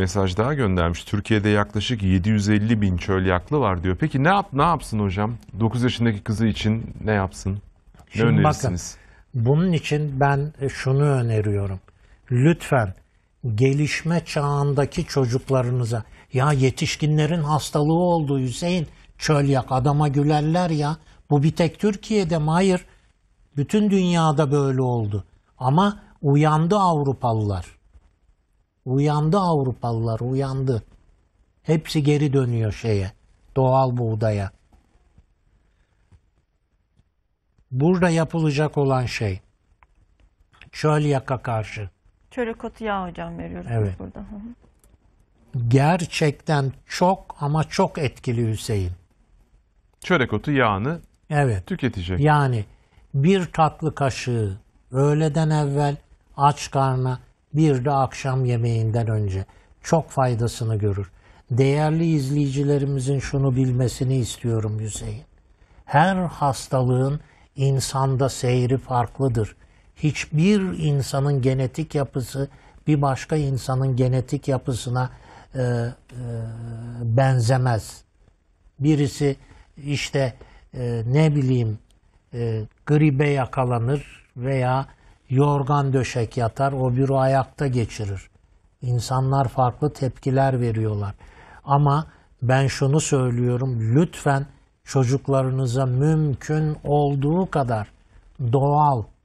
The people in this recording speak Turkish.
mesaj daha göndermiş. Türkiye'de yaklaşık 750 bin çölyaklı var diyor. Peki ne yap ne yapsın hocam? 9 yaşındaki kızı için ne yapsın? Ne Şimdi önerirsiniz? Bakın, bunun için ben şunu öneriyorum. Lütfen gelişme çağındaki çocuklarınıza ya yetişkinlerin hastalığı oldu Hüseyin çölyak adama gülerler ya bu bir tek Türkiye'de mi? Hayır. Bütün dünyada böyle oldu. Ama uyandı Avrupalılar. Uyandı Avrupalılar, uyandı. Hepsi geri dönüyor şeye, doğal buğdaya. Burada yapılacak olan şey çöl yaka karşı. Çörek otu yağ hocam veriyoruz evet. burada. Gerçekten çok ama çok etkili Hüseyin. Çörek otu yağını evet. tüketecek. Yani bir tatlı kaşığı öğleden evvel aç karna bir de akşam yemeğinden önce çok faydasını görür. Değerli izleyicilerimizin şunu bilmesini istiyorum Hüseyin. Her hastalığın insanda seyri farklıdır. Hiçbir insanın genetik yapısı bir başka insanın genetik yapısına e, e, benzemez. Birisi işte e, ne bileyim e, gribe yakalanır veya yorgan döşek yatar, o büro ayakta geçirir. İnsanlar farklı tepkiler veriyorlar. Ama ben şunu söylüyorum, lütfen çocuklarınıza mümkün olduğu kadar doğal,